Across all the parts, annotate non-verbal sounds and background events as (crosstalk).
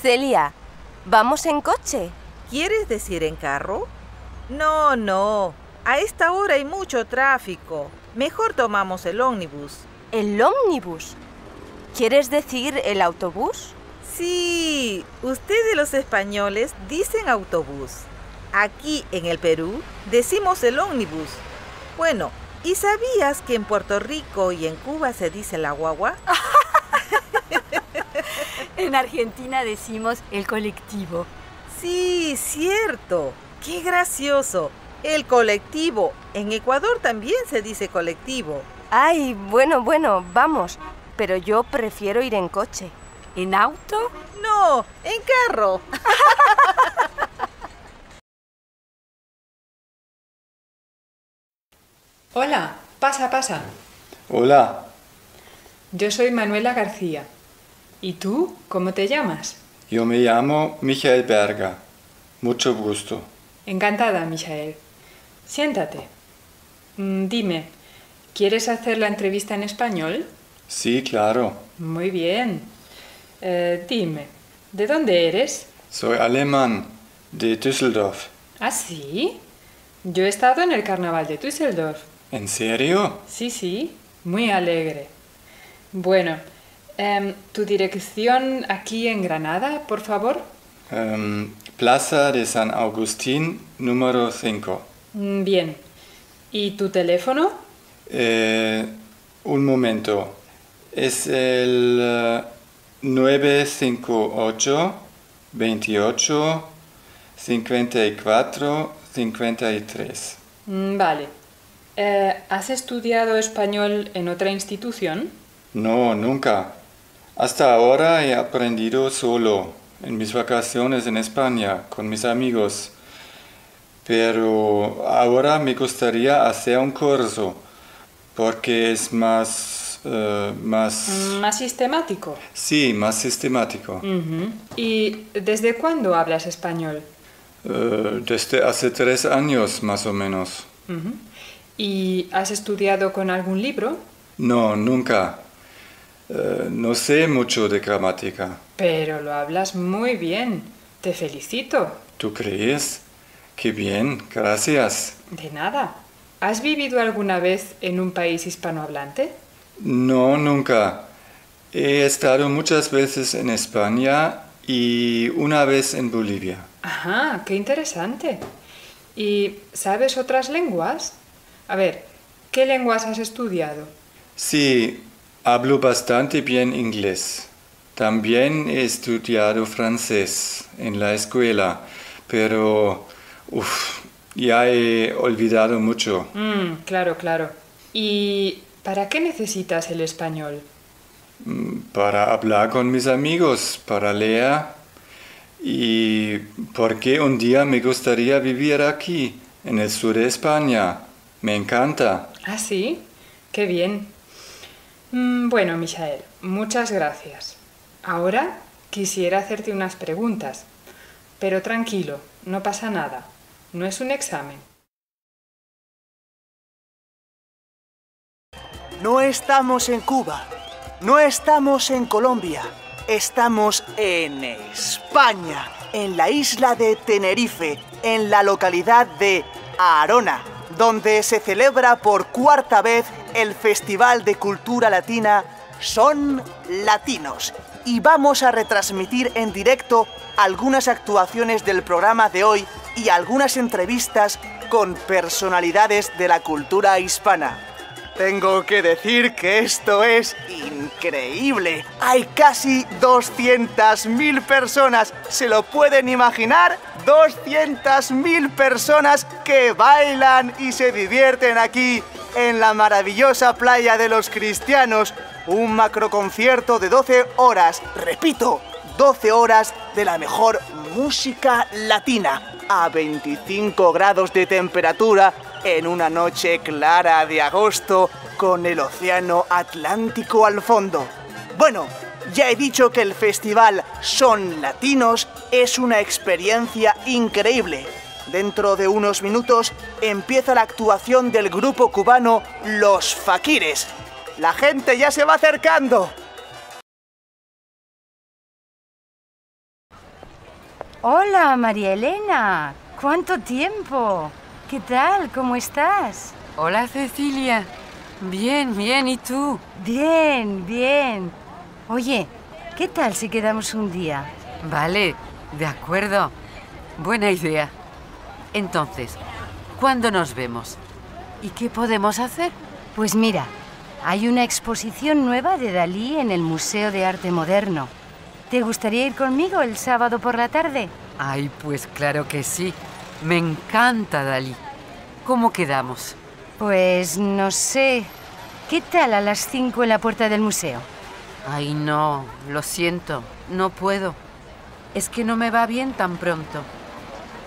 Celia, vamos en coche. ¿Quieres decir en carro? No, no. A esta hora hay mucho tráfico. Mejor tomamos el ómnibus. ¿El ómnibus? ¿Quieres decir el autobús? Sí, ustedes los españoles dicen autobús. Aquí en el Perú decimos el ómnibus. Bueno, ¿y sabías que en Puerto Rico y en Cuba se dice la guagua? (laughs) En Argentina decimos el colectivo. Sí, cierto. Qué gracioso. El colectivo. En Ecuador también se dice colectivo. Ay, bueno, bueno, vamos. Pero yo prefiero ir en coche. ¿En auto? No, en carro. (laughs) Hola, pasa, pasa. Hola. Yo soy Manuela García. ¿Y tú? ¿Cómo te llamas? Yo me llamo Michael Berga. Mucho gusto. Encantada, Michael. Siéntate. Mm, dime, ¿quieres hacer la entrevista en español? Sí, claro. Muy bien. Eh, dime, ¿de dónde eres? Soy alemán, de Düsseldorf. ¿Ah, sí? Yo he estado en el carnaval de Düsseldorf. ¿En serio? Sí, sí, muy alegre. Bueno, Em, tu dirección aquí en Granada, por favor. Em, Plaza de San Agustín, número 5. Mm, bien. ¿Y tu teléfono? Eh, un momento. Es el 958 28 54 53. Vale. Eh, ¿Has estudiado español en otra institución? No, nunca. Hasta ahora he aprendido solo, en mis vacaciones en España, con mis amigos, pero ahora me gustaría hacer un curso porque es más... Eh, más... más sistemático. Sí, más sistemático. ¿Y desde cuándo hablas español? Eh, desde hace tres años más o menos. ¿Y has estudiado con algún libro? No, nunca. Eh, no sé mucho de gramática. Pero lo hablas muy bien. Te felicito. ¿Tú crees? Qué bien, gracias. De nada. ¿Has vivido alguna vez en un país hispanohablante? No, nunca. He estado muchas veces en España y una vez en Bolivia. Ajá, qué interesante. ¿Y sabes otras lenguas? A ver, ¿qué lenguas has estudiado? Sí, Hablo bastante bien inglés. También he estudiado francés en la escuela, pero uf, ya he olvidado mucho. Mm, claro, claro. ¿Y para qué necesitas el español? Mm, para hablar con mis amigos, para leer y porque un día me gustaría vivir aquí, en el sur de España. Me encanta. Ah, sí, qué bien. Mm, bueno, Michael, muchas gracias. Ahora quisiera hacerte unas preguntas, pero tranquilo, no pasa nada. No es un examen. No estamos en Cuba, no estamos en Colombia, estamos en España, en la isla de Tenerife, en la localidad de Arona, donde se celebra por cuarta vez el Festival de Cultura Latina Son Latinos y vamos a retransmitir en directo algunas actuaciones del programa de hoy y algunas entrevistas con personalidades de la cultura hispana. Tengo que decir que esto es increíble. Hay casi 200.000 personas. ¿Se lo pueden imaginar? 200.000 personas que bailan y se divierten aquí en la maravillosa playa de los cristianos, un macroconcierto de 12 horas, repito, 12 horas de la mejor música latina, a 25 grados de temperatura, en una noche clara de agosto, con el océano Atlántico al fondo. Bueno, ya he dicho que el festival Son Latinos es una experiencia increíble Dentro de unos minutos empieza la actuación del grupo cubano Los Fakires. La gente ya se va acercando. Hola, María Elena. ¿Cuánto tiempo? ¿Qué tal? ¿Cómo estás? Hola, Cecilia. Bien, bien. ¿Y tú? Bien, bien. Oye, ¿qué tal si quedamos un día? Vale, de acuerdo. Buena idea. Entonces, ¿cuándo nos vemos? ¿Y qué podemos hacer? Pues mira, hay una exposición nueva de Dalí en el Museo de Arte Moderno. ¿Te gustaría ir conmigo el sábado por la tarde? Ay, pues claro que sí. Me encanta Dalí. ¿Cómo quedamos? Pues no sé. ¿Qué tal a las cinco en la puerta del museo? Ay, no, lo siento, no puedo. Es que no me va bien tan pronto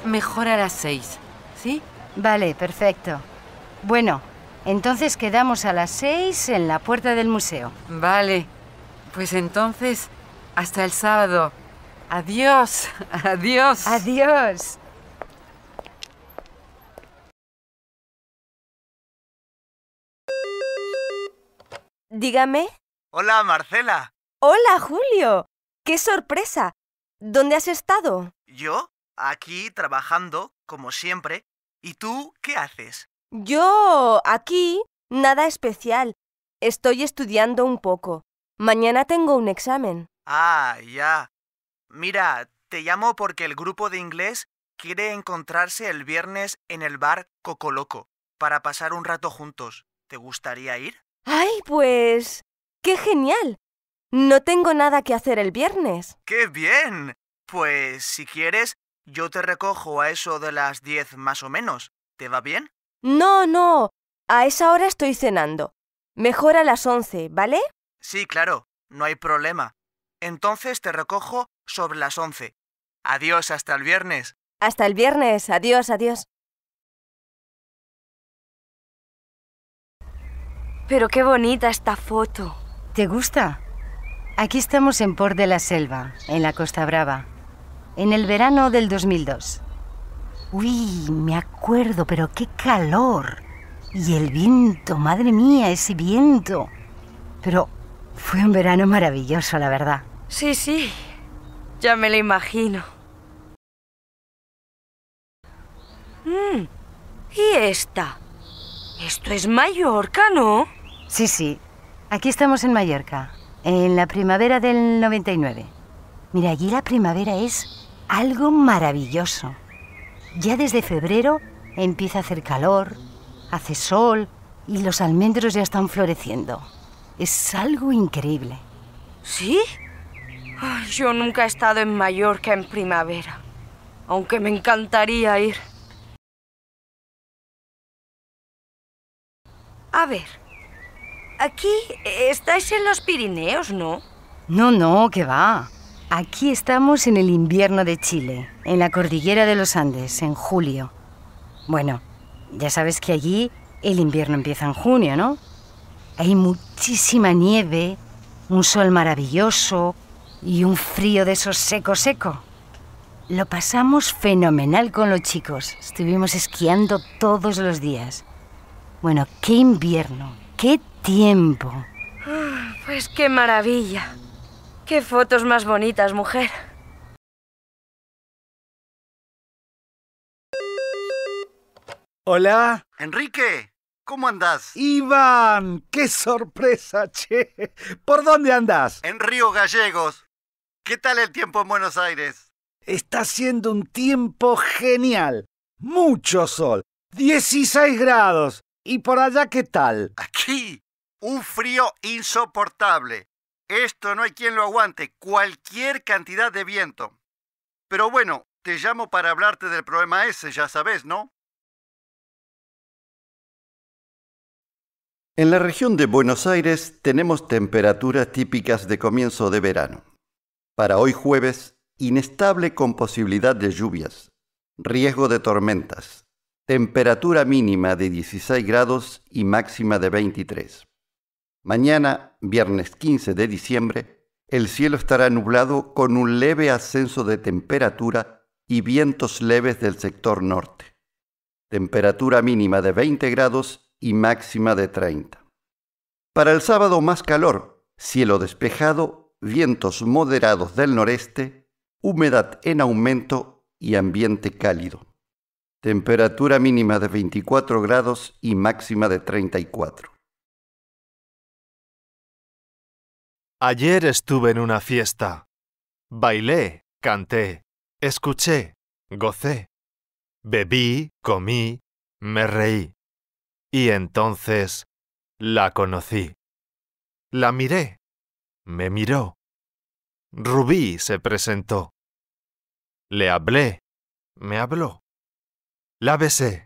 mejor a las seis, ¿sí? Vale, perfecto. Bueno, entonces quedamos a las seis en la puerta del museo. Vale, pues entonces, hasta el sábado. Adiós, (laughs) adiós. Adiós. Dígame. Hola, Marcela. Hola, Julio. ¡Qué sorpresa! ¿Dónde has estado? ¿Yo? aquí trabajando, como siempre. ¿Y tú qué haces? Yo aquí nada especial. Estoy estudiando un poco. Mañana tengo un examen. Ah, ya. Mira, te llamo porque el grupo de inglés quiere encontrarse el viernes en el bar Cocoloco para pasar un rato juntos. ¿Te gustaría ir? ¡Ay, pues! ¡Qué genial! No tengo nada que hacer el viernes. ¡Qué bien! Pues si quieres, yo te recojo a eso de las diez más o menos. ¿Te va bien? No, no. A esa hora estoy cenando. Mejor a las once, ¿vale? Sí, claro. No hay problema. Entonces te recojo sobre las once. Adiós, hasta el viernes. Hasta el viernes. Adiós, adiós. Pero qué bonita esta foto. ¿Te gusta? Aquí estamos en Port de la Selva, en la Costa Brava en el verano del 2002. Uy, me acuerdo, pero qué calor. Y el viento, madre mía, ese viento. Pero fue un verano maravilloso, la verdad. Sí, sí, ya me lo imagino. Mm, ¿Y esta? Esto es Mallorca, ¿no? Sí, sí. Aquí estamos en Mallorca, en la primavera del 99. Mira, allí la primavera es algo maravilloso. Ya desde febrero empieza a hacer calor, hace sol y los almendros ya están floreciendo. Es algo increíble. ¿Sí? yo nunca he estado en Mallorca en primavera, aunque me encantaría ir. A ver, aquí estáis en los Pirineos, ¿no? No, no, que va. Aquí estamos en el invierno de Chile, en la cordillera de los Andes, en julio. Bueno, ya sabes que allí el invierno empieza en junio, ¿no? Hay muchísima nieve, un sol maravilloso y un frío de esos seco seco. Lo pasamos fenomenal con los chicos. Estuvimos esquiando todos los días. Bueno, qué invierno, qué tiempo. Ah, pues qué maravilla. Qué fotos más bonitas, mujer. Hola. Enrique, ¿cómo andás? Iván, qué sorpresa, che. ¿Por dónde andás? En Río Gallegos. ¿Qué tal el tiempo en Buenos Aires? Está siendo un tiempo genial. Mucho sol. 16 grados. ¿Y por allá qué tal? Aquí, un frío insoportable. Esto no hay quien lo aguante, cualquier cantidad de viento. Pero bueno, te llamo para hablarte del problema ese, ya sabes, ¿no? En la región de Buenos Aires tenemos temperaturas típicas de comienzo de verano. Para hoy jueves, inestable con posibilidad de lluvias, riesgo de tormentas, temperatura mínima de 16 grados y máxima de 23. Mañana, viernes 15 de diciembre, el cielo estará nublado con un leve ascenso de temperatura y vientos leves del sector norte. Temperatura mínima de 20 grados y máxima de 30. Para el sábado más calor, cielo despejado, vientos moderados del noreste, humedad en aumento y ambiente cálido. Temperatura mínima de 24 grados y máxima de 34. Ayer estuve en una fiesta. Bailé, canté, escuché, gocé. Bebí, comí, me reí. Y entonces la conocí. La miré. Me miró. Rubí se presentó. Le hablé. Me habló. La besé.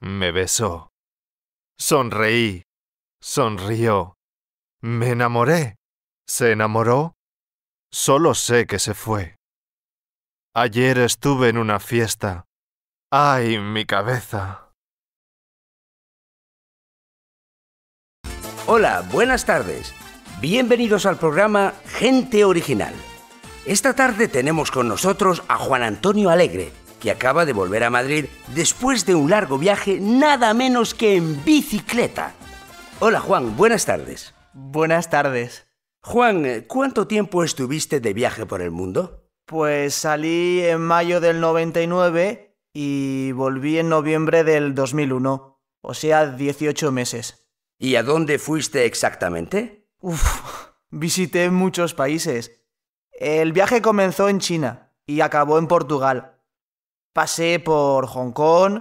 Me besó. Sonreí. Sonrió. Me enamoré. ¿Se enamoró? Solo sé que se fue. Ayer estuve en una fiesta. ¡Ay, mi cabeza! Hola, buenas tardes. Bienvenidos al programa Gente Original. Esta tarde tenemos con nosotros a Juan Antonio Alegre, que acaba de volver a Madrid después de un largo viaje nada menos que en bicicleta. Hola Juan, buenas tardes. Buenas tardes. Juan, ¿cuánto tiempo estuviste de viaje por el mundo? Pues salí en mayo del 99 y volví en noviembre del 2001, o sea, 18 meses. ¿Y a dónde fuiste exactamente? Uf, (laughs) visité muchos países. El viaje comenzó en China y acabó en Portugal. Pasé por Hong Kong,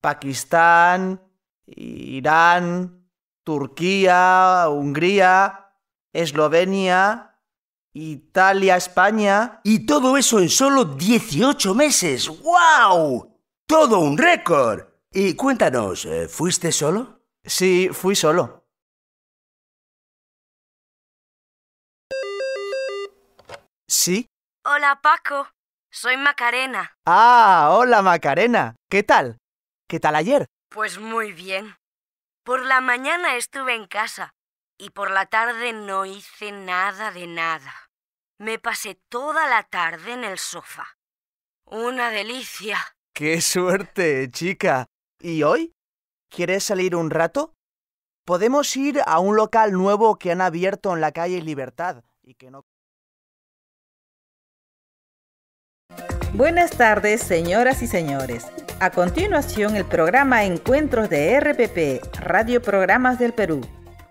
Pakistán, Irán, Turquía, Hungría, Eslovenia, Italia, España. Y todo eso en solo 18 meses. ¡Wow! Todo un récord. Y cuéntanos, eh, ¿fuiste solo? Sí, fui solo. ¿Sí? Hola Paco, soy Macarena. Ah, hola Macarena. ¿Qué tal? ¿Qué tal ayer? Pues muy bien. Por la mañana estuve en casa y por la tarde no hice nada de nada. Me pasé toda la tarde en el sofá. Una delicia. ¡Qué suerte, chica! ¿Y hoy? ¿Quieres salir un rato? Podemos ir a un local nuevo que han abierto en la calle Libertad y que no... Buenas tardes, señoras y señores. A continuación, el programa Encuentros de RPP, Radio Programas del Perú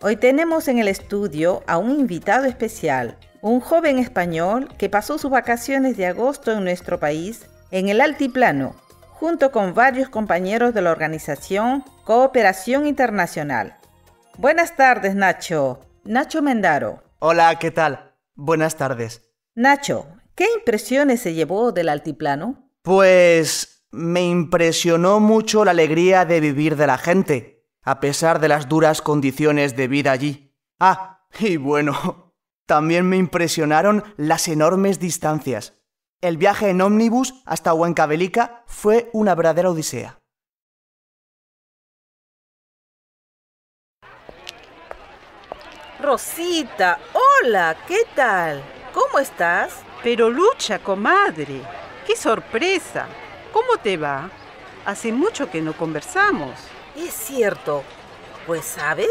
Hoy tenemos en el estudio a un invitado especial, un joven español que pasó sus vacaciones de agosto en nuestro país, en el Altiplano, junto con varios compañeros de la organización Cooperación Internacional. Buenas tardes, Nacho. Nacho Mendaro. Hola, ¿qué tal? Buenas tardes. Nacho, ¿qué impresiones se llevó del Altiplano? Pues me impresionó mucho la alegría de vivir de la gente a pesar de las duras condiciones de vida allí. Ah, y bueno, (laughs) también me impresionaron las enormes distancias. El viaje en ómnibus hasta Huancavelica fue una verdadera odisea. Rosita, hola, ¿qué tal? ¿Cómo estás? Pero lucha, comadre. ¡Qué sorpresa! ¿Cómo te va? Hace mucho que no conversamos. Es cierto. Pues sabes,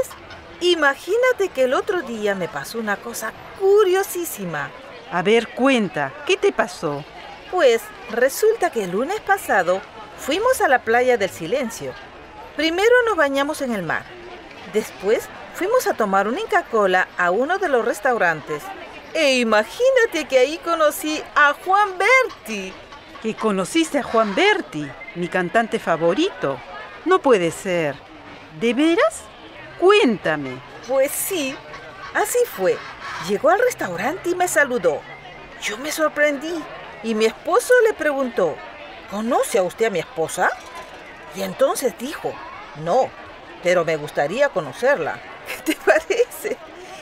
imagínate que el otro día me pasó una cosa curiosísima. A ver, cuenta, ¿qué te pasó? Pues resulta que el lunes pasado fuimos a la playa del silencio. Primero nos bañamos en el mar. Después fuimos a tomar una Inca Cola a uno de los restaurantes. E imagínate que ahí conocí a Juan Berti. ¿Que conociste a Juan Berti, mi cantante favorito? No puede ser. ¿De veras? Cuéntame. Pues sí, así fue. Llegó al restaurante y me saludó. Yo me sorprendí y mi esposo le preguntó, ¿conoce a usted a mi esposa? Y entonces dijo, no, pero me gustaría conocerla. (laughs) ¿Qué te parece?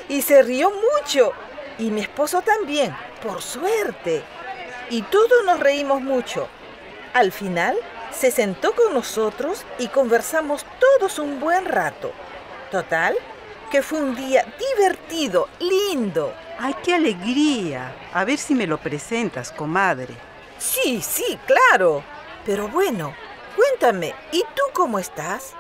Y se rió mucho. Y mi esposo también, por suerte. Y todos nos reímos mucho. Al final se sentó con nosotros y conversamos todos un buen rato. Total, que fue un día divertido, lindo. ¡Ay, qué alegría! A ver si me lo presentas, comadre. Sí, sí, claro. Pero bueno, cuéntame, ¿y tú cómo estás?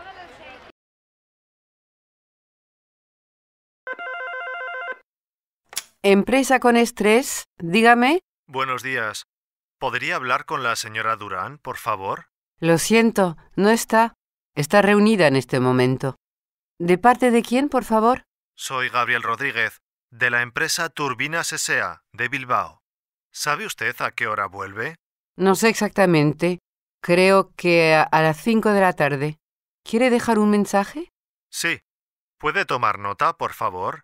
Empresa con estrés, dígame. Buenos días. ¿Podría hablar con la señora Durán, por favor? Lo siento, no está. Está reunida en este momento. ¿De parte de quién, por favor? Soy Gabriel Rodríguez, de la empresa Turbina S.A. de Bilbao. ¿Sabe usted a qué hora vuelve? No sé exactamente. Creo que a las cinco de la tarde. ¿Quiere dejar un mensaje? Sí. ¿Puede tomar nota, por favor?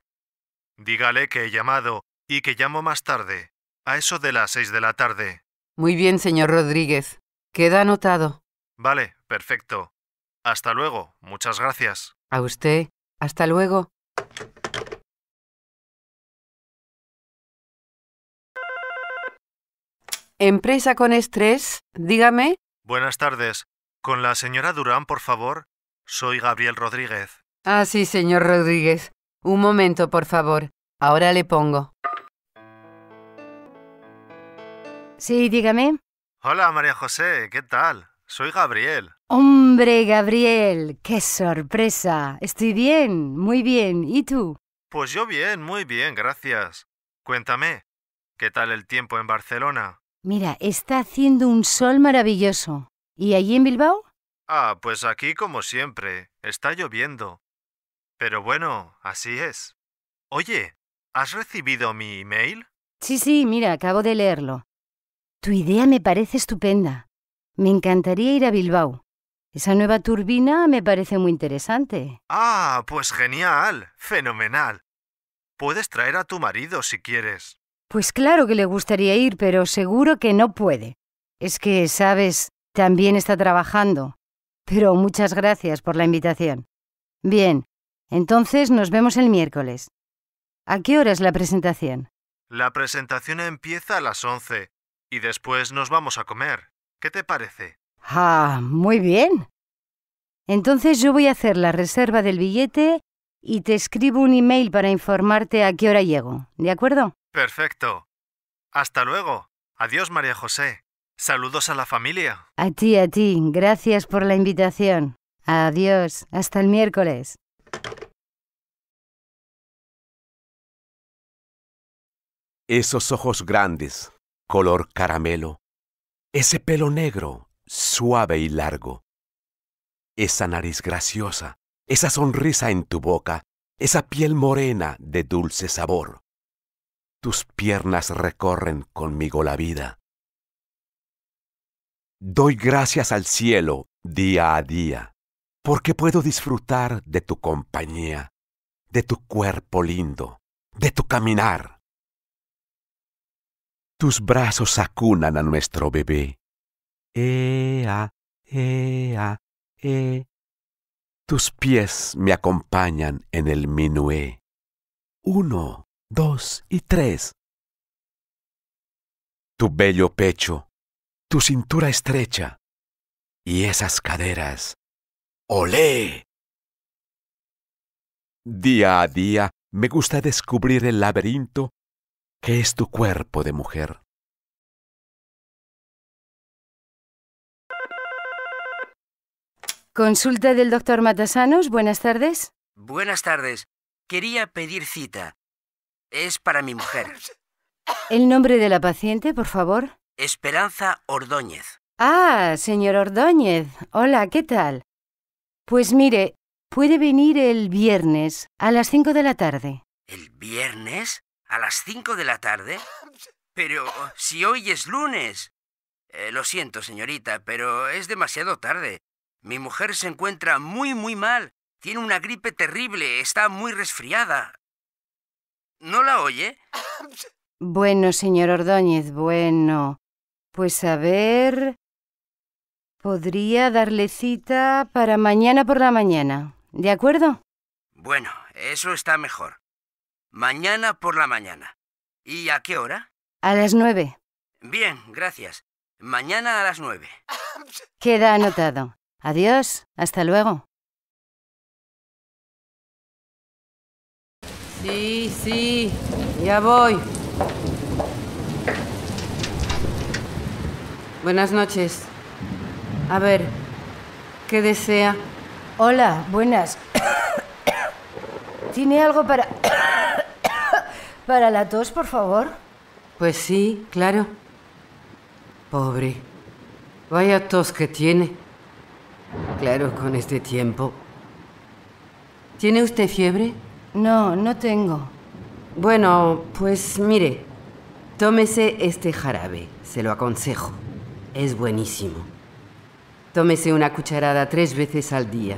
Dígale que he llamado y que llamo más tarde, a eso de las seis de la tarde. Muy bien, señor Rodríguez. Queda anotado. Vale, perfecto. Hasta luego. Muchas gracias. A usted. Hasta luego. Empresa con estrés, dígame. Buenas tardes. Con la señora Durán, por favor. Soy Gabriel Rodríguez. Ah, sí, señor Rodríguez. Un momento, por favor. Ahora le pongo. Sí, dígame. Hola, María José. ¿Qué tal? Soy Gabriel. Hombre, Gabriel, qué sorpresa. Estoy bien, muy bien. ¿Y tú? Pues yo bien, muy bien, gracias. Cuéntame, ¿qué tal el tiempo en Barcelona? Mira, está haciendo un sol maravilloso. ¿Y allí en Bilbao? Ah, pues aquí como siempre, está lloviendo. Pero bueno, así es. Oye, ¿has recibido mi email? Sí, sí, mira, acabo de leerlo. Tu idea me parece estupenda. Me encantaría ir a Bilbao. Esa nueva turbina me parece muy interesante. Ah, pues genial, fenomenal. Puedes traer a tu marido si quieres. Pues claro que le gustaría ir, pero seguro que no puede. Es que, sabes, también está trabajando. Pero muchas gracias por la invitación. Bien, entonces nos vemos el miércoles. ¿A qué hora es la presentación? La presentación empieza a las 11 y después nos vamos a comer. ¿Qué te parece? Ah, muy bien. Entonces yo voy a hacer la reserva del billete y te escribo un email para informarte a qué hora llego, ¿de acuerdo? Perfecto. Hasta luego. Adiós, María José. Saludos a la familia. A ti, a ti. Gracias por la invitación. Adiós. Hasta el miércoles. Esos ojos grandes, color caramelo ese pelo negro, suave y largo. Esa nariz graciosa, esa sonrisa en tu boca, esa piel morena de dulce sabor. Tus piernas recorren conmigo la vida. Doy gracias al cielo día a día, porque puedo disfrutar de tu compañía, de tu cuerpo lindo, de tu caminar tus brazos acunan a nuestro bebé. Ea, ea, e. Tus pies me acompañan en el minué. Uno, dos y tres. Tu bello pecho, tu cintura estrecha y esas caderas. ¡Olé! Día a día me gusta descubrir el laberinto ¿Qué es tu cuerpo de mujer? Consulta del doctor Matasanos. Buenas tardes. Buenas tardes. Quería pedir cita. Es para mi mujer. ¿El nombre de la paciente, por favor? Esperanza Ordóñez. Ah, señor Ordóñez. Hola, ¿qué tal? Pues mire, puede venir el viernes a las cinco de la tarde. ¿El viernes? ¿A las cinco de la tarde? Pero si hoy es lunes. Eh, lo siento, señorita, pero es demasiado tarde. Mi mujer se encuentra muy, muy mal. Tiene una gripe terrible. Está muy resfriada. ¿No la oye? Bueno, señor Ordóñez, bueno. Pues a ver... Podría darle cita para mañana por la mañana. ¿De acuerdo? Bueno, eso está mejor. Mañana por la mañana. ¿Y a qué hora? A las nueve. Bien, gracias. Mañana a las nueve. (laughs) Queda anotado. Adiós, hasta luego. Sí, sí, ya voy. Buenas noches. A ver, ¿qué desea? Hola, buenas. (coughs) ¿Tiene algo para... (coughs) para la tos, por favor? Pues sí, claro. Pobre. Vaya tos que tiene. Claro, con este tiempo. ¿Tiene usted fiebre? No, no tengo. Bueno, pues mire, tómese este jarabe, se lo aconsejo. Es buenísimo. Tómese una cucharada tres veces al día.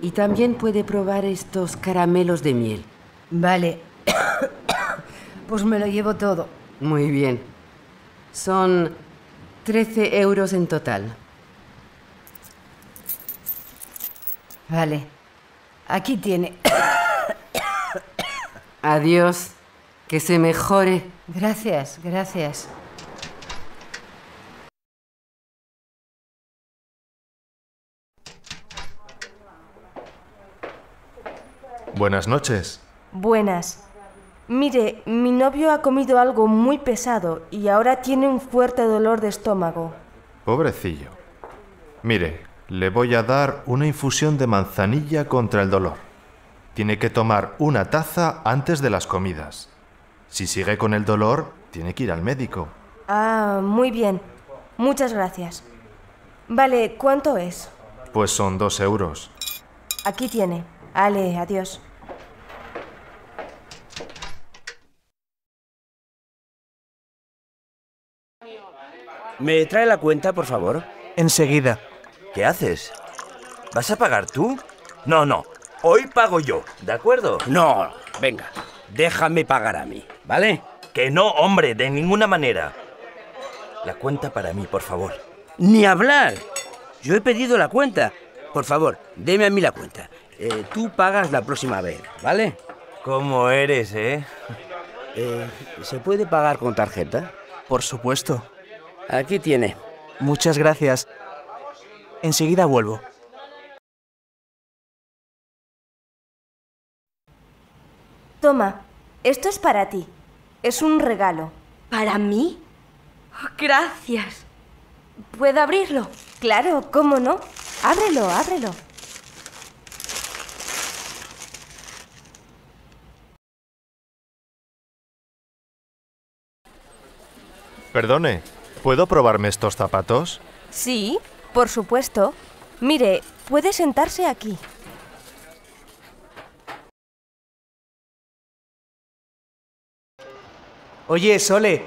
Y también puede probar estos caramelos de miel. Vale. (coughs) pues me lo llevo todo. Muy bien. Son 13 euros en total. Vale. Aquí tiene. (coughs) Adiós. Que se mejore. Gracias, gracias. Buenas noches. Buenas. Mire, mi novio ha comido algo muy pesado y ahora tiene un fuerte dolor de estómago. Pobrecillo. Mire, le voy a dar una infusión de manzanilla contra el dolor. Tiene que tomar una taza antes de las comidas. Si sigue con el dolor, tiene que ir al médico. Ah, muy bien. Muchas gracias. Vale, ¿cuánto es? Pues son dos euros. Aquí tiene. Ale, adiós. ¿Me trae la cuenta, por favor? Enseguida. ¿Qué haces? ¿Vas a pagar tú? No, no. Hoy pago yo, ¿de acuerdo? No, venga. Déjame pagar a mí, ¿vale? Que no, hombre, de ninguna manera. La cuenta para mí, por favor. Ni hablar. Yo he pedido la cuenta. Por favor, deme a mí la cuenta. Eh, tú pagas la próxima vez, ¿vale? ¿Cómo eres, eh? eh ¿Se puede pagar con tarjeta? Por supuesto. Aquí tiene. Muchas gracias. Enseguida vuelvo. Toma, esto es para ti. Es un regalo. ¿Para mí? Oh, gracias. ¿Puedo abrirlo? Claro, ¿cómo no? Ábrelo, ábrelo. Perdone, ¿Puedo probarme estos zapatos? Sí, por supuesto. Mire, puede sentarse aquí. Oye, Sole,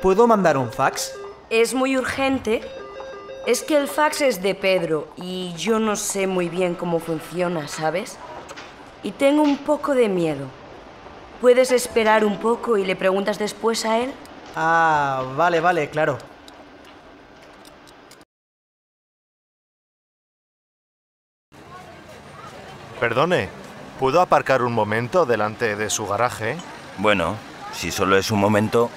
¿puedo mandar un fax? Es muy urgente. Es que el fax es de Pedro y yo no sé muy bien cómo funciona, ¿sabes? Y tengo un poco de miedo. ¿Puedes esperar un poco y le preguntas después a él? Ah, vale, vale, claro. Perdone, ¿puedo aparcar un momento delante de su garaje? Bueno, si solo es un momento...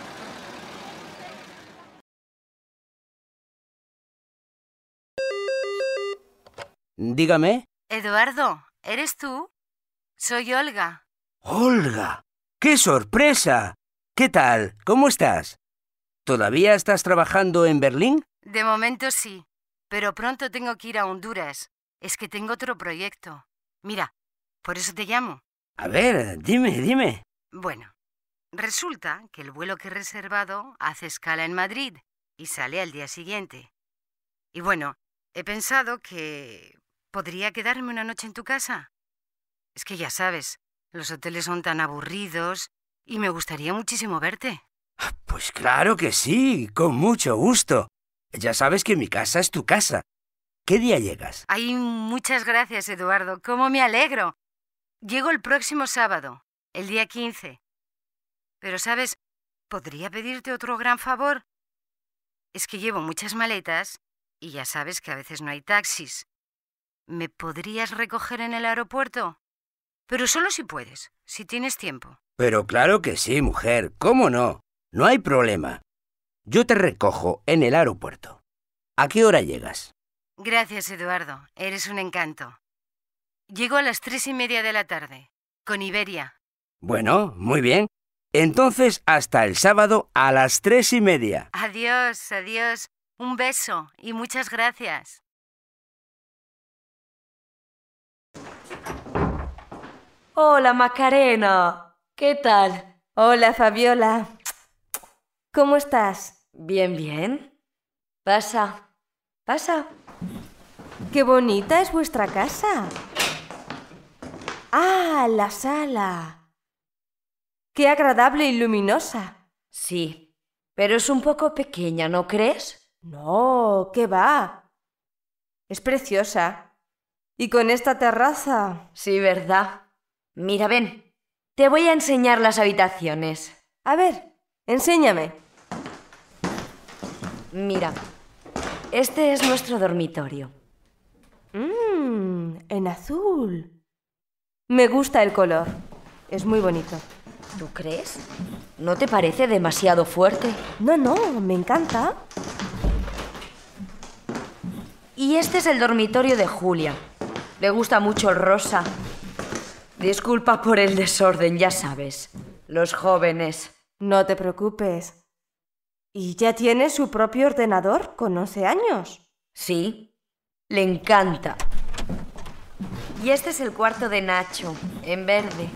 Dígame. Eduardo, ¿eres tú? Soy Olga. Olga, ¡qué sorpresa! ¿Qué tal? ¿Cómo estás? ¿Todavía estás trabajando en Berlín? De momento sí, pero pronto tengo que ir a Honduras. Es que tengo otro proyecto. Mira, por eso te llamo. A ver, dime, dime. Bueno, resulta que el vuelo que he reservado hace escala en Madrid y sale al día siguiente. Y bueno, he pensado que podría quedarme una noche en tu casa. Es que ya sabes, los hoteles son tan aburridos y me gustaría muchísimo verte. Pues claro que sí, con mucho gusto. Ya sabes que mi casa es tu casa. ¿Qué día llegas? Ay, muchas gracias, Eduardo. ¿Cómo me alegro? Llego el próximo sábado, el día 15. Pero, ¿sabes? ¿Podría pedirte otro gran favor? Es que llevo muchas maletas y ya sabes que a veces no hay taxis. ¿Me podrías recoger en el aeropuerto? Pero solo si puedes, si tienes tiempo. Pero claro que sí, mujer, ¿cómo no? No hay problema. Yo te recojo en el aeropuerto. ¿A qué hora llegas? Gracias, Eduardo. Eres un encanto. Llego a las tres y media de la tarde, con Iberia. Bueno, muy bien. Entonces, hasta el sábado a las tres y media. Adiós, adiós. Un beso y muchas gracias. Hola Macarena. ¿Qué tal? Hola Fabiola. ¿Cómo estás? Bien, bien. Pasa, pasa. Qué bonita es vuestra casa. Ah, la sala. Qué agradable y luminosa. Sí, pero es un poco pequeña, ¿no crees? No, ¿qué va? Es preciosa. Y con esta terraza. Sí, ¿verdad? Mira, ven, te voy a enseñar las habitaciones. A ver, enséñame. Mira, este es nuestro dormitorio. Mmm, en azul. Me gusta el color. Es muy bonito. ¿Tú crees? ¿No te parece demasiado fuerte? No, no, me encanta. Y este es el dormitorio de Julia. Le gusta mucho el rosa. Disculpa por el desorden, ya sabes. Los jóvenes. No te preocupes. ¿Y ya tiene su propio ordenador con 11 años? Sí, le encanta. Y este es el cuarto de Nacho, en verde.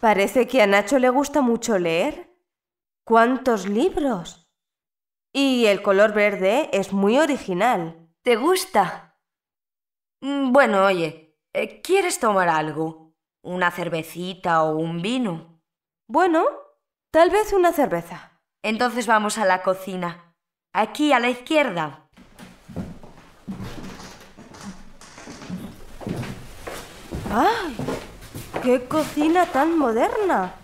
Parece que a Nacho le gusta mucho leer. ¿Cuántos libros? Y el color verde es muy original. ¿Te gusta? Mm, bueno, oye, eh, ¿Quieres tomar algo? ¿Una cervecita o un vino? Bueno, tal vez una cerveza. Entonces vamos a la cocina. Aquí a la izquierda. ¡Ay! ¡Qué cocina tan moderna!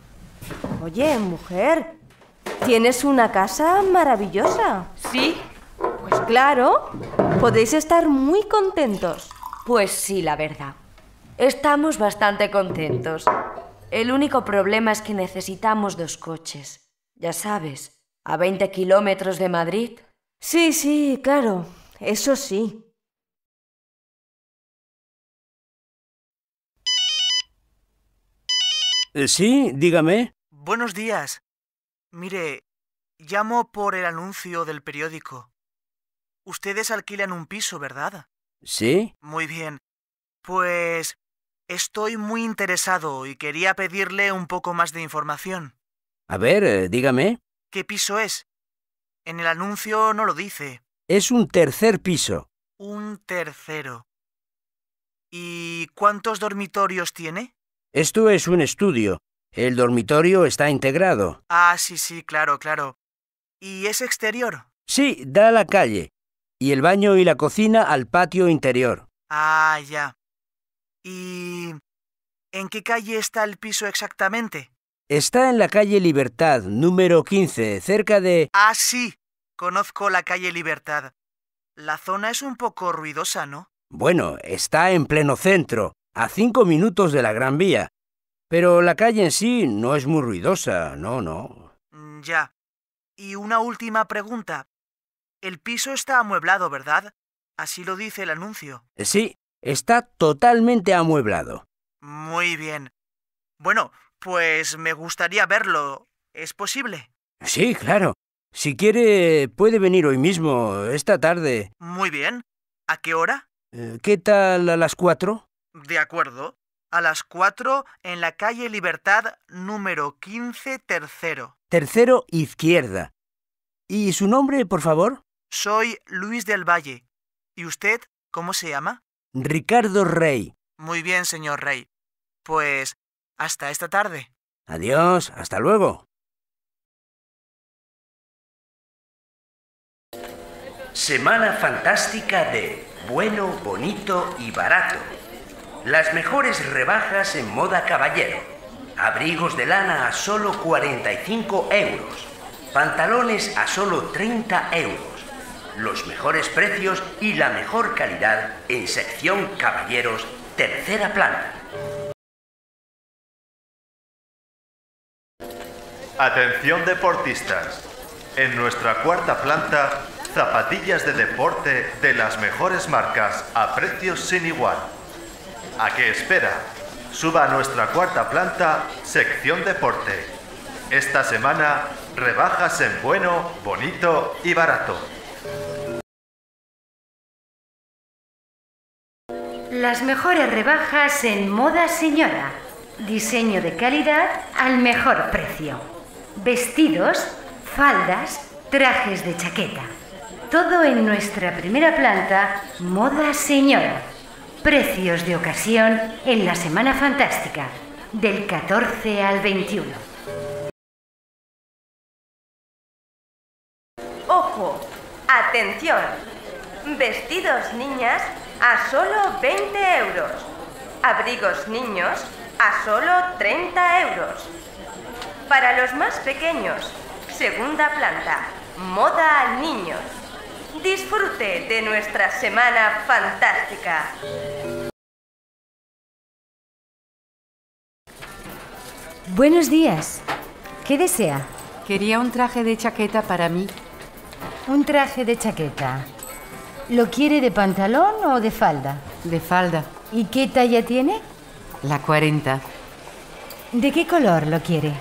Oye, mujer, tienes una casa maravillosa. Sí. Pues claro, podéis estar muy contentos. Pues sí, la verdad. Estamos bastante contentos. El único problema es que necesitamos dos coches. Ya sabes, a 20 kilómetros de Madrid. Sí, sí, claro. Eso sí. Eh, sí, dígame. Buenos días. Mire, llamo por el anuncio del periódico. Ustedes alquilan un piso, ¿verdad? ¿Sí? Muy bien. Pues estoy muy interesado y quería pedirle un poco más de información. A ver, eh, dígame. ¿Qué piso es? En el anuncio no lo dice. Es un tercer piso. Un tercero. ¿Y cuántos dormitorios tiene? Esto es un estudio. El dormitorio está integrado. Ah, sí, sí, claro, claro. ¿Y es exterior? Sí, da a la calle y el baño y la cocina al patio interior. Ah, ya. ¿Y en qué calle está el piso exactamente? Está en la calle Libertad, número 15, cerca de... Ah, sí. Conozco la calle Libertad. La zona es un poco ruidosa, ¿no? Bueno, está en pleno centro, a cinco minutos de la Gran Vía. Pero la calle en sí no es muy ruidosa, no, no. Mm, ya. Y una última pregunta. El piso está amueblado, ¿verdad? Así lo dice el anuncio. Eh, sí, está totalmente amueblado. Muy bien. Bueno, pues me gustaría verlo. ¿Es posible? Sí, claro. Si quiere, puede venir hoy mismo, esta tarde. Muy bien. ¿A qué hora? Eh, ¿Qué tal a las cuatro? De acuerdo. A las cuatro en la calle Libertad número 15 tercero. Tercero izquierda. ¿Y su nombre, por favor? Soy Luis del Valle. ¿Y usted cómo se llama? Ricardo Rey. Muy bien, señor Rey. Pues hasta esta tarde. Adiós, hasta luego. Semana fantástica de bueno, bonito y barato. Las mejores rebajas en moda caballero. Abrigos de lana a solo 45 euros. Pantalones a solo 30 euros los mejores precios y la mejor calidad en sección Caballeros Tercera planta. Atención deportistas. En nuestra cuarta planta, zapatillas de deporte de las mejores marcas a precios sin igual. ¿A qué espera? Suba a nuestra cuarta planta, sección deporte. Esta semana, rebajas en bueno, bonito y barato. Las mejores rebajas en Moda Señora. Diseño de calidad al mejor precio. Vestidos, faldas, trajes de chaqueta. Todo en nuestra primera planta, Moda Señora. Precios de ocasión en la Semana Fantástica, del 14 al 21. ¡Ojo! ¡Atención! Vestidos, niñas, a solo 20 euros. Abrigos niños a solo 30 euros. Para los más pequeños, segunda planta, moda niños. Disfrute de nuestra semana fantástica. Buenos días. ¿Qué desea? Quería un traje de chaqueta para mí. Un traje de chaqueta. ¿Lo quiere de pantalón o de falda? De falda. ¿Y qué talla tiene? La 40. ¿De qué color lo quiere?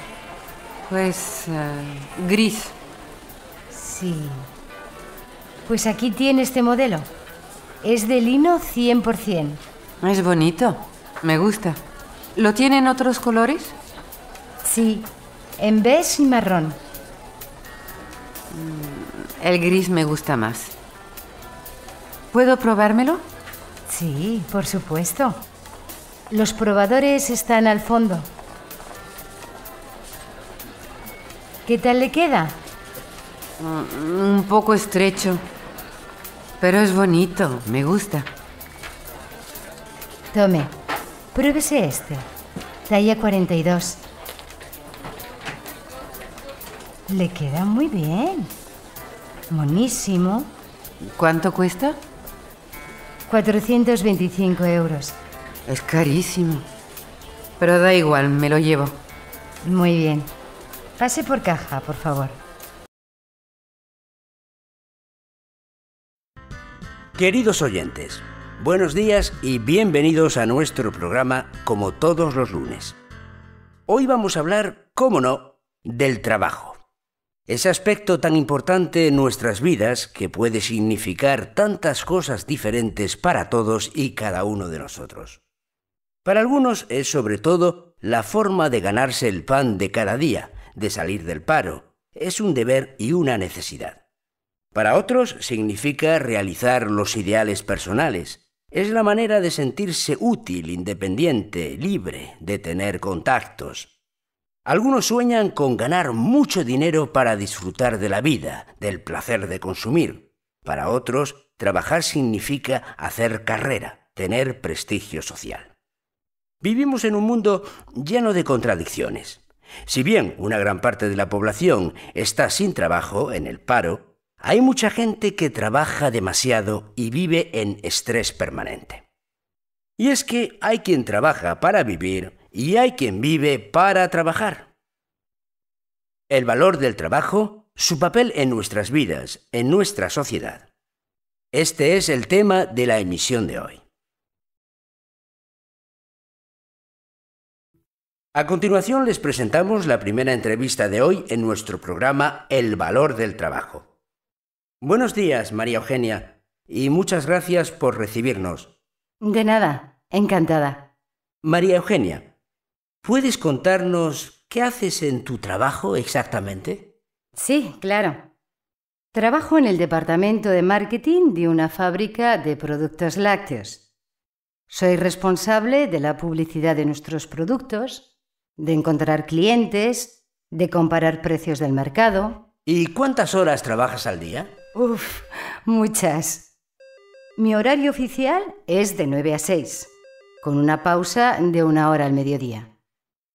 Pues eh, gris. Sí. Pues aquí tiene este modelo. Es de lino 100%. Es bonito. Me gusta. ¿Lo tienen otros colores? Sí, en beige y marrón. Mm, el gris me gusta más. ¿Puedo probármelo? Sí, por supuesto. Los probadores están al fondo. ¿Qué tal le queda? Mm, un poco estrecho, pero es bonito, me gusta. Tome, pruébese este, talla 42. Le queda muy bien. Monísimo. ¿Cuánto cuesta? 425 euros. Es carísimo. Pero da igual, me lo llevo. Muy bien. Pase por caja, por favor. Queridos oyentes, buenos días y bienvenidos a nuestro programa como todos los lunes. Hoy vamos a hablar, cómo no, del trabajo. Ese aspecto tan importante en nuestras vidas que puede significar tantas cosas diferentes para todos y cada uno de nosotros. Para algunos es sobre todo la forma de ganarse el pan de cada día, de salir del paro. Es un deber y una necesidad. Para otros significa realizar los ideales personales. Es la manera de sentirse útil, independiente, libre, de tener contactos, algunos sueñan con ganar mucho dinero para disfrutar de la vida, del placer de consumir. Para otros, trabajar significa hacer carrera, tener prestigio social. Vivimos en un mundo lleno de contradicciones. Si bien una gran parte de la población está sin trabajo, en el paro, hay mucha gente que trabaja demasiado y vive en estrés permanente. Y es que hay quien trabaja para vivir y hay quien vive para trabajar. El valor del trabajo, su papel en nuestras vidas, en nuestra sociedad. Este es el tema de la emisión de hoy. A continuación les presentamos la primera entrevista de hoy en nuestro programa El valor del trabajo. Buenos días, María Eugenia, y muchas gracias por recibirnos. De nada, encantada. María Eugenia, ¿Puedes contarnos qué haces en tu trabajo exactamente? Sí, claro. Trabajo en el departamento de marketing de una fábrica de productos lácteos. Soy responsable de la publicidad de nuestros productos, de encontrar clientes, de comparar precios del mercado. ¿Y cuántas horas trabajas al día? Uf, muchas. Mi horario oficial es de 9 a 6, con una pausa de una hora al mediodía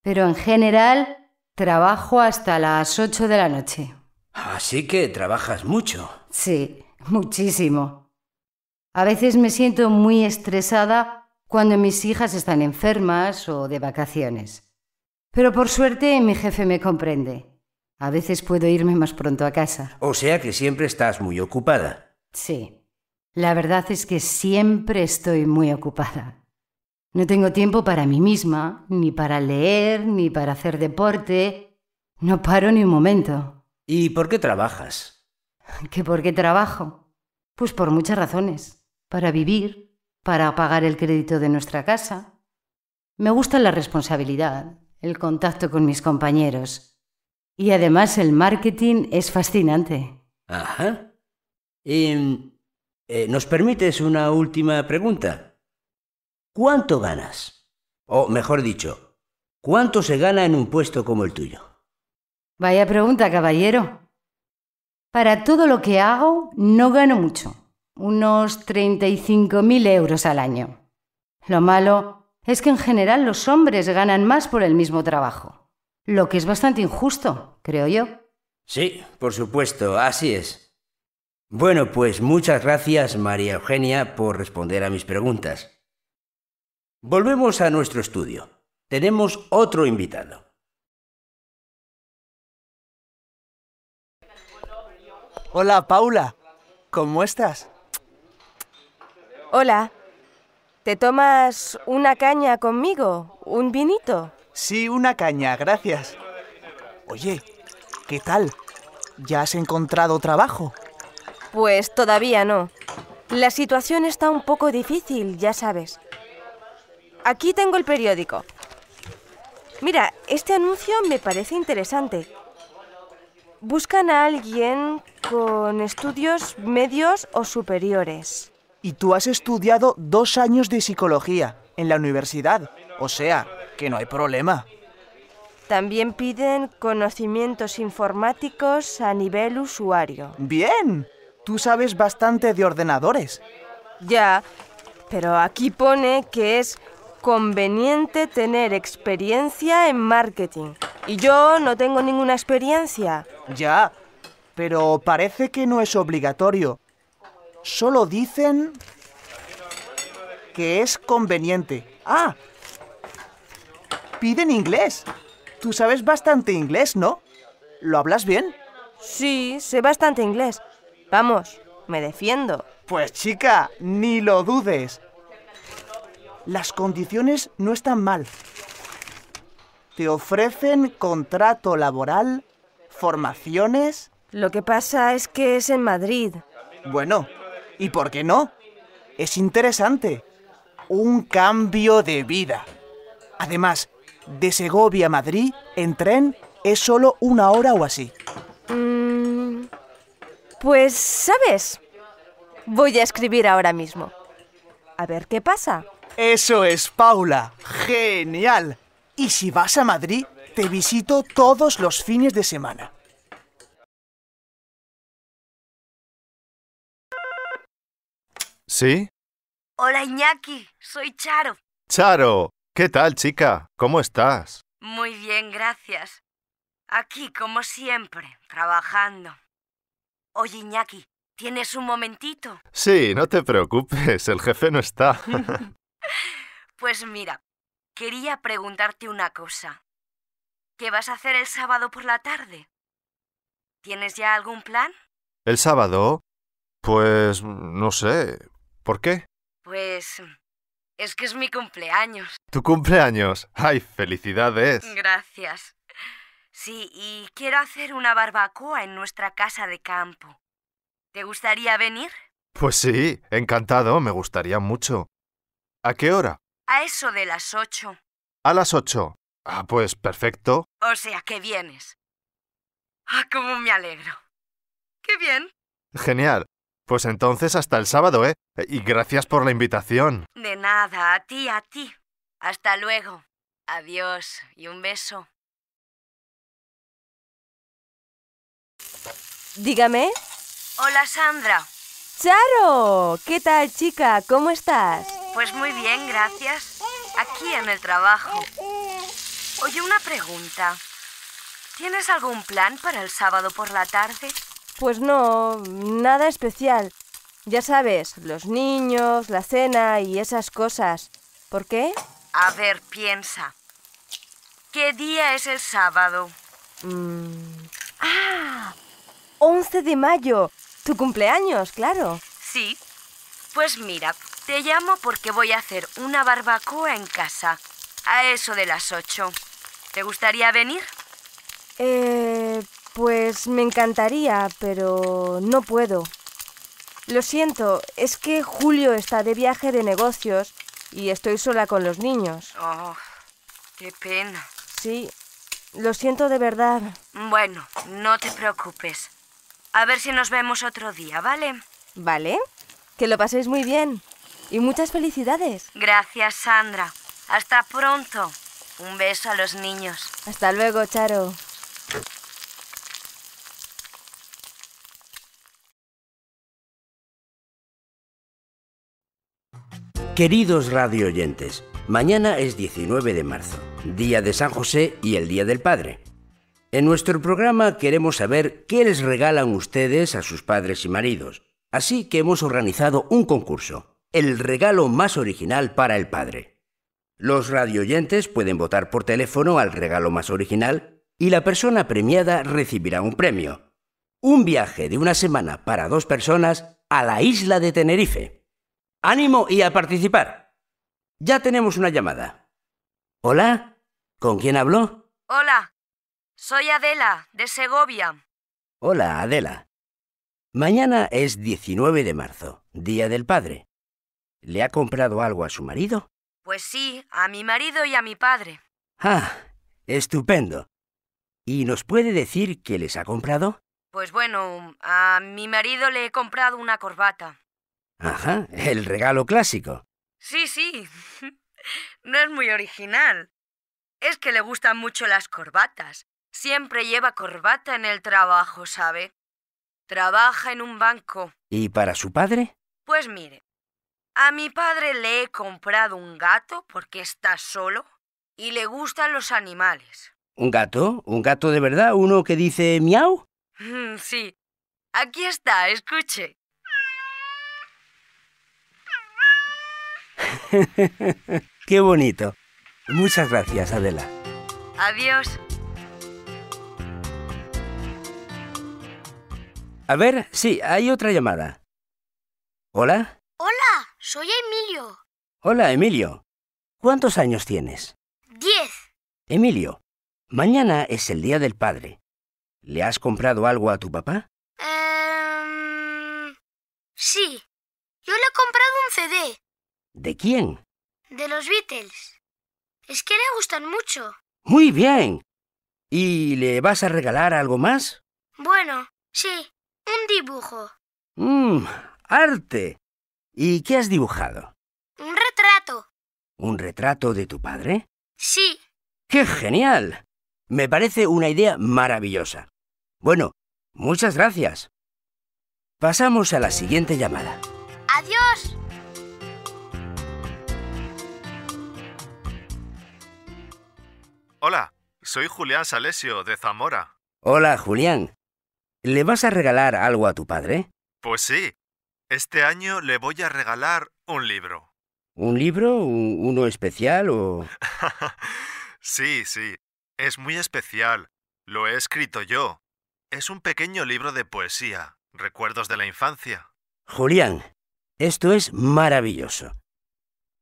pero en general trabajo hasta las 8 de la noche. Así que trabajas mucho. Sí, muchísimo. A veces me siento muy estresada cuando mis hijas están enfermas o de vacaciones. Pero por suerte mi jefe me comprende. A veces puedo irme más pronto a casa. O sea que siempre estás muy ocupada. Sí. La verdad es que siempre estoy muy ocupada. No tengo tiempo para mí misma, ni para leer, ni para hacer deporte. No paro ni un momento. ¿Y por qué trabajas? (laughs) ¿Qué por qué trabajo? Pues por muchas razones. Para vivir, para pagar el crédito de nuestra casa. Me gusta la responsabilidad, el contacto con mis compañeros. Y además el marketing es fascinante. Ajá. Em, eh, ¿Nos permites una última pregunta? ¿Cuánto ganas? O mejor dicho, ¿cuánto se gana en un puesto como el tuyo? Vaya pregunta, caballero. Para todo lo que hago, no gano mucho, unos 35.000 euros al año. Lo malo es que en general los hombres ganan más por el mismo trabajo, lo que es bastante injusto, creo yo. Sí, por supuesto, así es. Bueno, pues muchas gracias, María Eugenia, por responder a mis preguntas. Volvemos a nuestro estudio. Tenemos otro invitado. Hola, Paula. ¿Cómo estás? Hola. ¿Te tomas una caña conmigo? ¿Un vinito? Sí, una caña, gracias. Oye, ¿qué tal? ¿Ya has encontrado trabajo? Pues todavía no. La situación está un poco difícil, ya sabes. Aquí tengo el periódico. Mira, este anuncio me parece interesante. Buscan a alguien con estudios medios o superiores. Y tú has estudiado dos años de psicología en la universidad. O sea, que no hay problema. También piden conocimientos informáticos a nivel usuario. Bien, tú sabes bastante de ordenadores. Ya, pero aquí pone que es conveniente tener experiencia en marketing. Y yo no tengo ninguna experiencia. Ya, pero parece que no es obligatorio. Solo dicen que es conveniente. Ah, piden inglés. Tú sabes bastante inglés, ¿no? ¿Lo hablas bien? Sí, sé bastante inglés. Vamos, me defiendo. Pues chica, ni lo dudes. Las condiciones no están mal. Te ofrecen contrato laboral, formaciones... Lo que pasa es que es en Madrid. Bueno, ¿y por qué no? Es interesante. Un cambio de vida. Además, de Segovia a Madrid, en tren, es solo una hora o así. Mm, pues, ¿sabes? Voy a escribir ahora mismo. A ver qué pasa. Eso es, Paula. Genial. Y si vas a Madrid, te visito todos los fines de semana. ¿Sí? Hola Iñaki, soy Charo. Charo, ¿qué tal chica? ¿Cómo estás? Muy bien, gracias. Aquí, como siempre, trabajando. Oye Iñaki, ¿tienes un momentito? Sí, no te preocupes, el jefe no está. (laughs) Pues mira, quería preguntarte una cosa. ¿Qué vas a hacer el sábado por la tarde? ¿Tienes ya algún plan? El sábado, pues no sé. ¿Por qué? Pues es que es mi cumpleaños. ¿Tu cumpleaños? ¡Ay, felicidades! Gracias. Sí, y quiero hacer una barbacoa en nuestra casa de campo. ¿Te gustaría venir? Pues sí, encantado, me gustaría mucho. ¿A qué hora? A eso de las ocho. A las ocho. Ah, pues perfecto. O sea, que vienes. Ah, cómo me alegro. Qué bien. Genial. Pues entonces hasta el sábado, ¿eh? Y gracias por la invitación. De nada, a ti, a ti. Hasta luego. Adiós y un beso. Dígame. Hola, Sandra. Charo, ¿qué tal, chica? ¿Cómo estás? Pues muy bien, gracias. Aquí en el trabajo. Oye, una pregunta. ¿Tienes algún plan para el sábado por la tarde? Pues no, nada especial. Ya sabes, los niños, la cena y esas cosas. ¿Por qué? A ver, piensa. ¿Qué día es el sábado? Mm. ¡Ah! 11 de mayo. Tu cumpleaños, claro. Sí. Pues mira, te llamo porque voy a hacer una barbacoa en casa, a eso de las 8. ¿Te gustaría venir? Eh, pues me encantaría, pero no puedo. Lo siento, es que Julio está de viaje de negocios y estoy sola con los niños. Oh, qué pena. Sí, lo siento de verdad. Bueno, no te preocupes. A ver si nos vemos otro día, ¿vale? Vale. Que lo paséis muy bien y muchas felicidades. Gracias, Sandra. Hasta pronto. Un beso a los niños. Hasta luego, Charo. Queridos radio oyentes, mañana es 19 de marzo, Día de San José y el Día del Padre. En nuestro programa queremos saber qué les regalan ustedes a sus padres y maridos, así que hemos organizado un concurso el regalo más original para el padre. Los radioyentes pueden votar por teléfono al regalo más original y la persona premiada recibirá un premio. Un viaje de una semana para dos personas a la isla de Tenerife. ¡Ánimo y a participar! Ya tenemos una llamada. Hola, ¿con quién habló? Hola, soy Adela, de Segovia. Hola, Adela. Mañana es 19 de marzo, Día del Padre. ¿Le ha comprado algo a su marido? Pues sí, a mi marido y a mi padre. Ah, estupendo. ¿Y nos puede decir qué les ha comprado? Pues bueno, a mi marido le he comprado una corbata. Ajá, el regalo clásico. Sí, sí. (laughs) no es muy original. Es que le gustan mucho las corbatas. Siempre lleva corbata en el trabajo, ¿sabe? Trabaja en un banco. ¿Y para su padre? Pues mire, a mi padre le he comprado un gato porque está solo y le gustan los animales. ¿Un gato? ¿Un gato de verdad? ¿Uno que dice miau? Mm, sí. Aquí está, escuche. (laughs) Qué bonito. Muchas gracias, Adela. Adiós. A ver, sí, hay otra llamada. ¿Hola? Hola. Soy Emilio. Hola, Emilio. ¿Cuántos años tienes? Diez. Emilio, mañana es el Día del Padre. ¿Le has comprado algo a tu papá? Em, sí. Yo le he comprado un CD. ¿De quién? De los Beatles. Es que le gustan mucho. Muy bien. ¿Y le vas a regalar algo más? Bueno, sí, un dibujo. Mmm, arte. ¿Y qué has dibujado? Un retrato. ¿Un retrato de tu padre? Sí. ¡Qué genial! Me parece una idea maravillosa. Bueno, muchas gracias. Pasamos a la siguiente llamada. ¡Adiós! Hola, soy Julián Salesio, de Zamora. Hola, Julián. ¿Le vas a regalar algo a tu padre? Pues sí, este año le voy a regalar un libro. ¿Un libro? ¿Uno especial o...? (laughs) sí, sí. Es muy especial. Lo he escrito yo. Es un pequeño libro de poesía, recuerdos de la infancia. Julián, esto es maravilloso.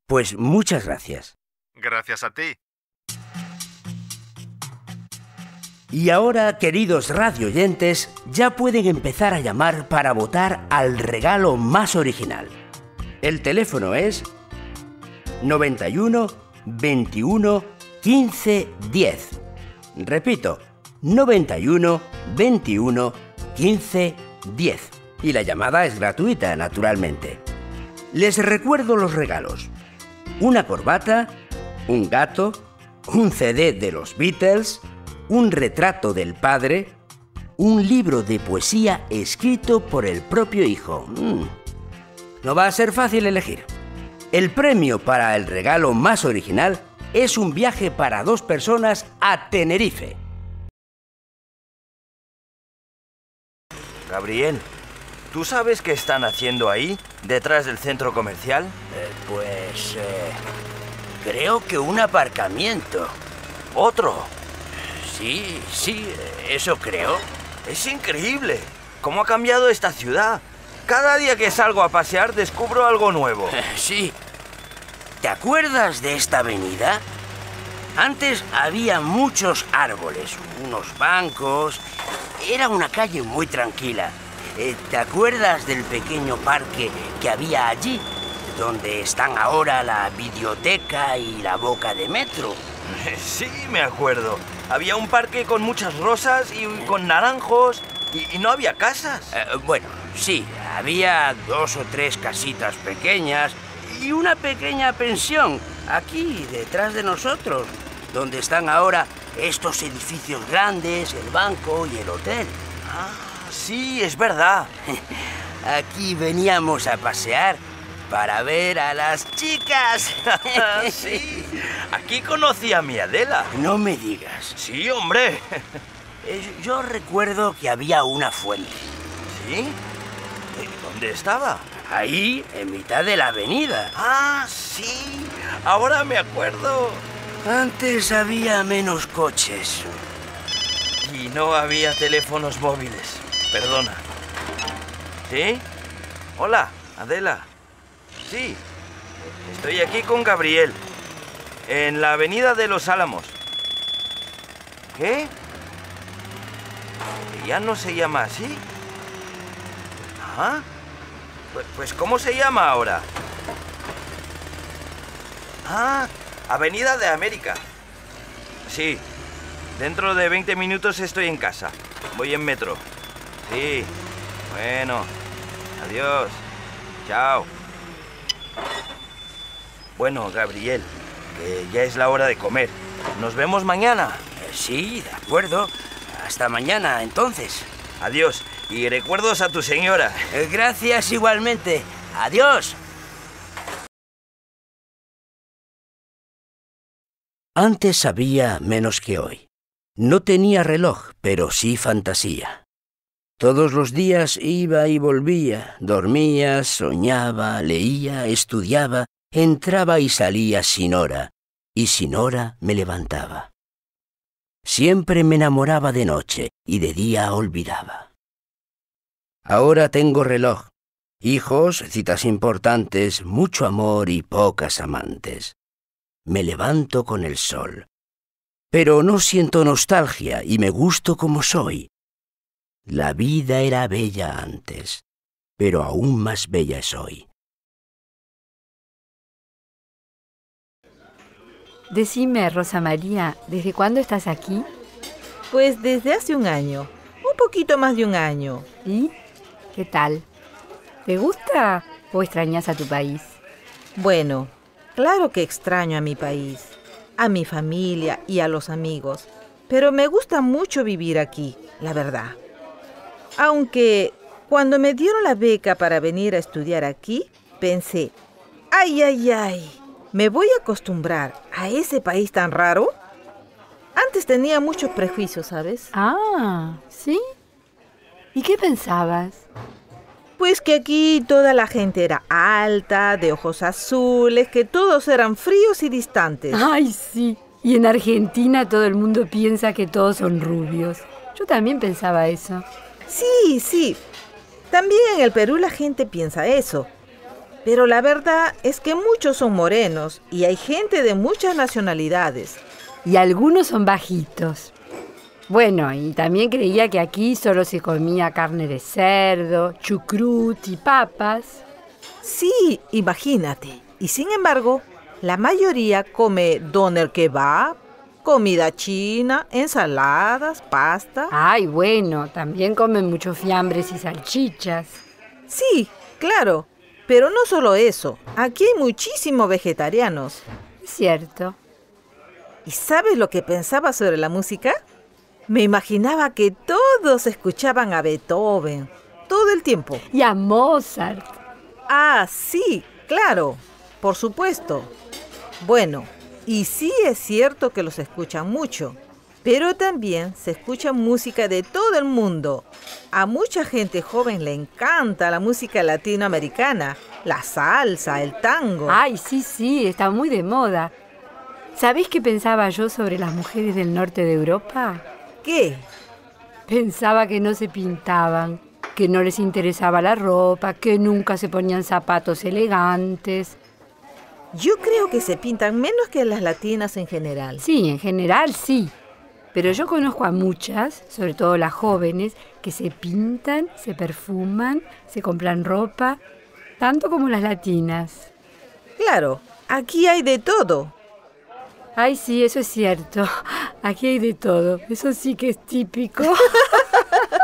Pues muchas gracias. Gracias a ti. Y ahora, queridos radioyentes, ya pueden empezar a llamar para votar al regalo más original. El teléfono es 91 21 15 10. Repito, 91 21 15 10. Y la llamada es gratuita, naturalmente. Les recuerdo los regalos. Una corbata, un gato, un CD de los Beatles, un retrato del padre, un libro de poesía escrito por el propio hijo. Mm. No va a ser fácil elegir. El premio para el regalo más original es un viaje para dos personas a Tenerife. Gabriel, ¿tú sabes qué están haciendo ahí, detrás del centro comercial? Eh, pues... Eh, creo que un aparcamiento. Otro. Sí, sí, eso creo. Es increíble. ¿Cómo ha cambiado esta ciudad? Cada día que salgo a pasear descubro algo nuevo. (laughs) Sí. ¿Te acuerdas de esta avenida? Antes había muchos árboles, unos bancos. Era una calle muy tranquila. Eh, ¿Te acuerdas del pequeño parque que había allí? Donde están ahora la biblioteca y la boca de metro. Sí, me acuerdo. Había un parque con muchas rosas y con naranjos y, no había casas. Eh, bueno, sí, había dos o tres casitas pequeñas y una pequeña pensión aquí detrás de nosotros, donde están ahora estos edificios grandes, el banco y el hotel. Ah, sí, es verdad. (laughs) Aquí veníamos a pasear para ver a las chicas. (laughs) sí, aquí conocí a mi Adela. No me digas. Sí, hombre. Eh, yo recuerdo que había una fuente. ¿Sí? ¿Dónde estaba? Ahí, en mitad de la avenida. Ah, sí. Ahora me acuerdo. Antes había menos coches. Y no había teléfonos móviles. Perdona. ¿Sí? Hola, Adela. Sí, estoy aquí con Gabriel, en la avenida de los Álamos. ¿Qué? ¿Ya no se llama así? ¿Ah? Pues, pues, ¿cómo se llama ahora? Ah, Avenida de América. Sí, dentro de 20 minutos estoy en casa. Voy en metro. Sí, bueno, adiós. Chao. Bueno, Gabriel, ya es la hora de comer. ¿Nos vemos mañana? Eh, sí, de acuerdo. Hasta mañana, entonces. Adiós. Y recuerdos a tu señora. Eh, gracias igualmente. Adiós. Antes sabía menos que hoy. No tenía reloj, pero sí fantasía. Todos los días iba y volvía, dormía, soñaba, leía, estudiaba, entraba y salía sin hora, y sin hora me levantaba. Siempre me enamoraba de noche y de día olvidaba. Ahora tengo reloj, hijos, citas importantes, mucho amor y pocas amantes. Me levanto con el sol. Pero no siento nostalgia y me gusto como soy. La vida era bella antes, pero aún más bella es hoy. Decime, Rosa María, ¿desde cuándo estás aquí? Pues desde hace un año, un poquito más de un año. ¿Y qué tal? ¿Te gusta o extrañas a tu país? Bueno, claro que extraño a mi país, a mi familia y a los amigos, pero me gusta mucho vivir aquí, la verdad. Aunque cuando me dieron la beca para venir a estudiar aquí, pensé, ay, ay, ay, ¿me voy a acostumbrar a ese país tan raro? Antes tenía muchos prejuicios, ¿sabes? Ah, ¿sí? ¿Y qué pensabas? Pues que aquí toda la gente era alta, de ojos azules, que todos eran fríos y distantes. Ay, sí. Y en Argentina todo el mundo piensa que todos son rubios. Yo también pensaba eso. Sí, sí. También en el Perú la gente piensa eso. Pero la verdad es que muchos son morenos y hay gente de muchas nacionalidades. Y algunos son bajitos. Bueno, y también creía que aquí solo se comía carne de cerdo, chucrut y papas. Sí, imagínate. Y sin embargo, la mayoría come doner kebab, comida china, ensaladas, pasta. Ay, bueno, también comen muchos fiambres y salchichas. Sí, claro. Pero no solo eso, aquí hay muchísimos vegetarianos. Cierto. ¿Y sabes lo que pensaba sobre la música? Me imaginaba que todos escuchaban a Beethoven todo el tiempo. Y a Mozart. Ah, sí, claro, por supuesto. Bueno, y sí es cierto que los escuchan mucho, pero también se escucha música de todo el mundo. A mucha gente joven le encanta la música latinoamericana, la salsa, el tango. Ay, sí, sí, está muy de moda. ¿Sabéis qué pensaba yo sobre las mujeres del norte de Europa? ¿Qué? Pensaba que no se pintaban, que no les interesaba la ropa, que nunca se ponían zapatos elegantes, yo creo que se pintan menos que las latinas en general. Sí, en general sí. Pero yo conozco a muchas, sobre todo las jóvenes, que se pintan, se perfuman, se compran ropa, tanto como las latinas. Claro, aquí hay de todo. Ay, sí, eso es cierto. (laughs) Aquí hay de todo. Eso sí que es típico. (laughs)